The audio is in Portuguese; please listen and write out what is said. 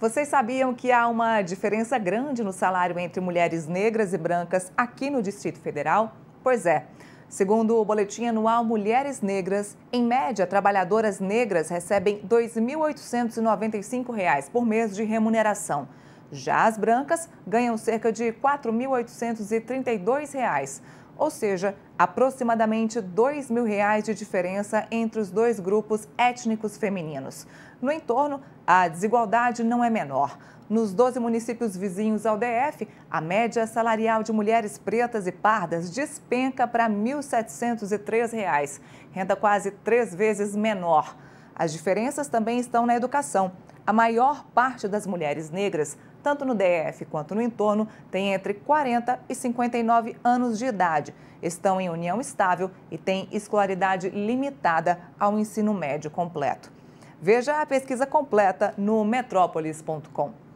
Vocês sabiam que há uma diferença grande no salário entre mulheres negras e brancas aqui no Distrito Federal? Pois é. Segundo o boletim anual Mulheres Negras, em média, trabalhadoras negras recebem R$ 2.895 por mês de remuneração. Já as brancas ganham cerca de R$ 4.832, ou seja, aproximadamente R$ 2.000 de diferença entre os dois grupos étnicos femininos. No entorno, a desigualdade não é menor. Nos 12 municípios vizinhos ao DF, a média salarial de mulheres pretas e pardas despenca para R$ 1.703, renda quase três vezes menor. As diferenças também estão na educação. A maior parte das mulheres negras tanto no DF quanto no entorno, têm entre 40 e 59 anos de idade, estão em união estável e têm escolaridade limitada ao ensino médio completo. Veja a pesquisa completa no metrópolis.com.